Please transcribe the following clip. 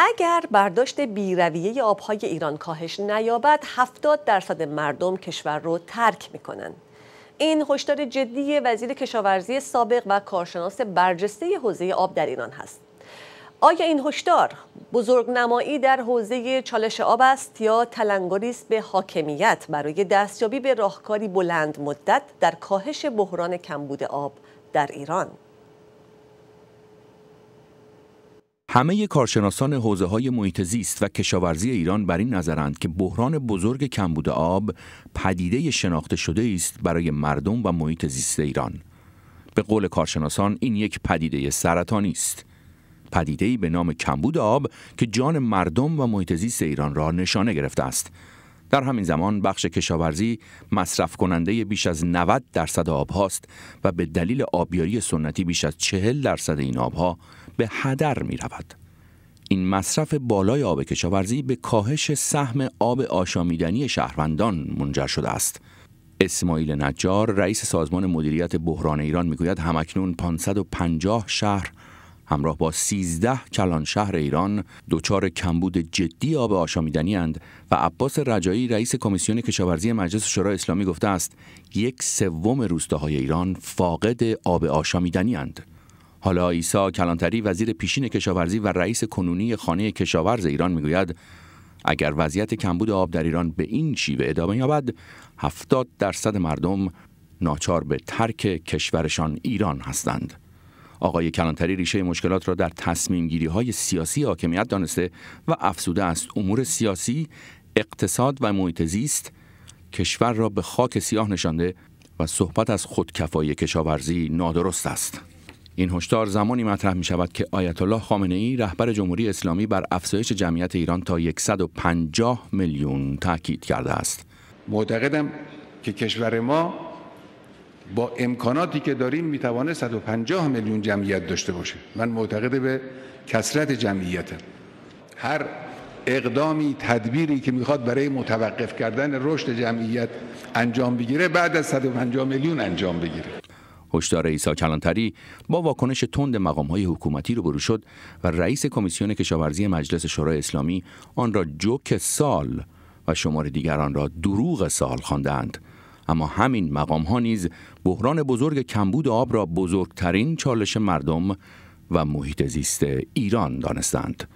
اگر برداشت بیرویه آبهای ایران کاهش نیابد 70 درصد مردم کشور رو ترک میکنن این هشدار جدی وزیر کشاورزی سابق و کارشناس برجسته حوزه آب در ایران هست آیا این هشدار بزرگ نمایی در حوزه چالش آب است یا تلنگری است به حاکمیت برای دستیابی به راهکاری بلند مدت در کاهش بحران کمبود آب در ایران؟ همه کارشناسان حوزه های محیط زیست و کشاورزی ایران بر این نظرند که بحران بزرگ کمبود آب پدیده شناخته شده است برای مردم و محیط زیست ایران. به قول کارشناسان این یک پدیده سرطانی است. پدیده‌ای به نام کمبود آب که جان مردم و محیط زیست ایران را نشانه گرفته است. در همین زمان بخش کشاورزی مصرف کننده بیش از 90 درصد آب هاست و به دلیل آبیاری سنتی بیش از 40 درصد این آبها به هدر می رود. این مصرف بالای آب کشاورزی به کاهش سهم آب آشامیدنی شهروندان منجر شده است. اسماعیل نجار رئیس سازمان مدیریت بحران ایران میگوید همکنون 550 شهر همراه با 13 کلان شهر ایران دچار کمبود جدی آب آشامیدنی اند و عباس رجایی رئیس کمیسیون کشاورزی مجلس شورای اسلامی گفته است یک سوم روستاهای ایران فاقد آب آشامیدنی اند. حالا عیسی کلانتری وزیر پیشین کشاورزی و رئیس کنونی خانه کشاورز ایران میگوید اگر وضعیت کمبود آب در ایران به این شیوه ادامه یابد 70 درصد مردم ناچار به ترک کشورشان ایران هستند آقای کلانتری ریشه مشکلات را در تصمیم گیری های سیاسی حاکمیت دانسته و افسوده است امور سیاسی اقتصاد و محیط زیست کشور را به خاک سیاه نشانده و صحبت از خودکفایی کشاورزی نادرست است این هشدار زمانی مطرح می شود که آیت الله خامنه ای رهبر جمهوری اسلامی بر افزایش جمعیت ایران تا 150 میلیون تاکید کرده است. معتقدم که کشور ما با امکاناتی که داریم میتوانه 150 میلیون جمعیت داشته باشه. من معتقد به کسرت جمعیتم. هر اقدامی تدبیری که میخواد برای متوقف کردن رشد جمعیت انجام بگیره بعد از 150 میلیون انجام بگیره هشدار ایسا کلانتری با واکنش تند مقامهای حکومتی برو شد و رئیس کمیسیون کشاورزی مجلس شورای اسلامی آن را جوک سال و شمار دیگران را دروغ سال خواندند اما همین مقام ها نیز بحران بزرگ کمبود آب را بزرگترین چالش مردم و محیط زیست ایران دانستند